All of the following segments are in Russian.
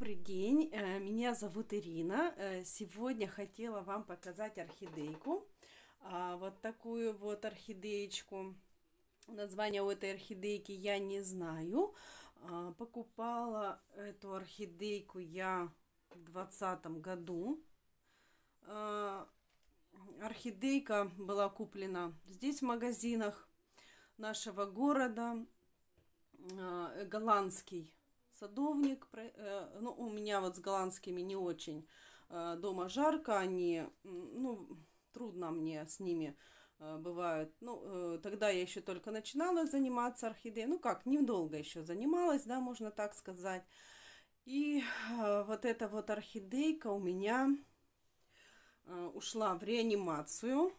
Добрый день, э, меня зовут Ирина. Э, сегодня хотела вам показать орхидейку. А, вот такую вот орхидеечку. Название у этой орхидейки я не знаю. А, покупала эту орхидейку я в двадцатом году. А, орхидейка была куплена здесь в магазинах нашего города. Голландский садовник. Э, ну, у меня вот с голландскими не очень э, дома жарко, они, ну, трудно мне с ними э, бывают. Ну, тогда я еще только начинала заниматься орхидеей. Ну как, недолго еще занималась, да, можно так сказать. И вот эта вот орхидейка у меня ушла в реанимацию.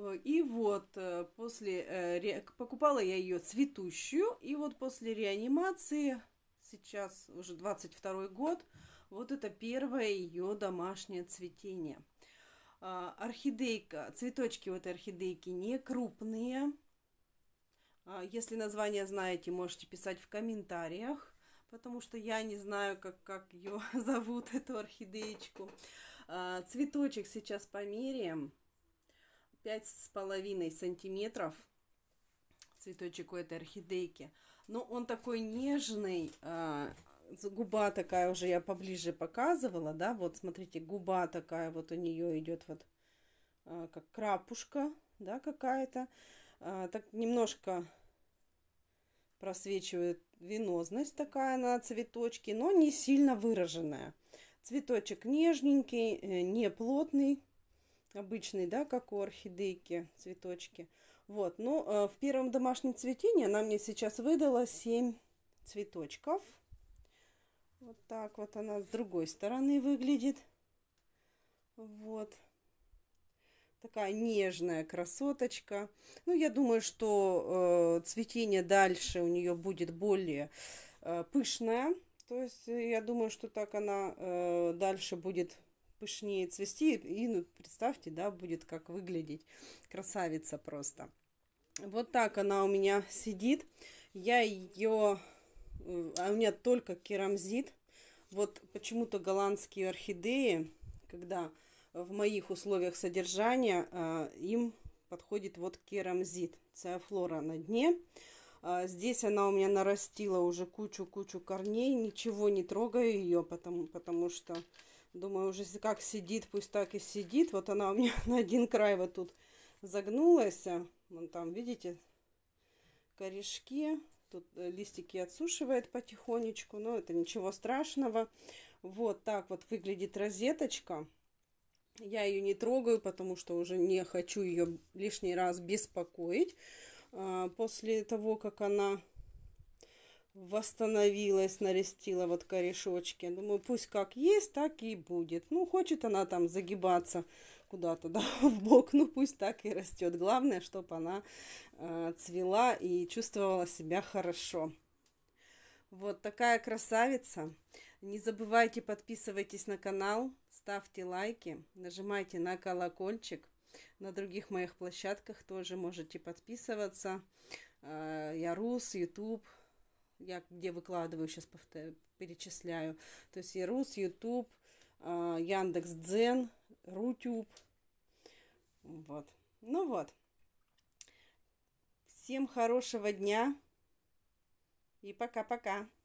Э, и вот э, после... Э, покупала я ее цветущую, и вот после реанимации, сейчас уже 22 год, вот это первое ее домашнее цветение. А, орхидейка, цветочки вот орхидейки не крупные. А, если название знаете, можете писать в комментариях, потому что я не знаю, как, как ее зовут, эту орхидеечку. А, цветочек сейчас померяем пять с половиной сантиметров цветочек у этой орхидейки. Но он такой нежный, а, губа такая уже я поближе показывала, да, вот смотрите, губа такая вот у нее идет вот а, как крапушка, да, какая-то. А, так немножко просвечивает венозность такая на цветочке, но не сильно выраженная. Цветочек нежненький, э, не плотный, обычные, да, как у орхидейки цветочки. Вот, ну, э, в первом домашнем цветении она мне сейчас выдала 7 цветочков. Вот так вот она с другой стороны выглядит. Вот. Такая нежная красоточка. Ну, я думаю, что э, цветение дальше у нее будет более э, пышное. То есть, э, я думаю, что так она э, дальше будет пышнее цвести. И ну, представьте, да, будет как выглядеть. Красавица просто. Вот так она у меня сидит. Я ее... Э, а у меня только керамзит. Вот почему-то голландские орхидеи, когда в моих условиях содержания, э, им подходит вот керамзит. Циафлора на дне. А здесь она у меня нарастила уже кучу-кучу корней. Ничего не трогаю ее, потому, потому что Думаю, уже как сидит, пусть так и сидит. Вот она у меня на один край вот тут загнулась. А вон там, видите, корешки. Тут э, листики отсушивает потихонечку, но это ничего страшного. Вот так вот выглядит розеточка. Я ее не трогаю, потому что уже не хочу ее лишний раз беспокоить. А, после того, как она восстановилась, нарастила вот корешочки. Думаю, пусть как есть, так и будет. Ну, хочет она там загибаться куда-то да, в бок, ну пусть так и растет. Главное, чтобы она э, цвела и чувствовала себя хорошо. Вот такая красавица. Не забывайте подписывайтесь на канал, ставьте лайки, нажимайте на колокольчик. На других моих площадках тоже можете подписываться. Э, Ярус, YouTube, я где выкладываю, сейчас повторю, перечисляю. То есть и Рус, Ютуб, а, Яндекс Дзен, Рутюб. Вот. Ну вот. Всем хорошего дня и пока-пока.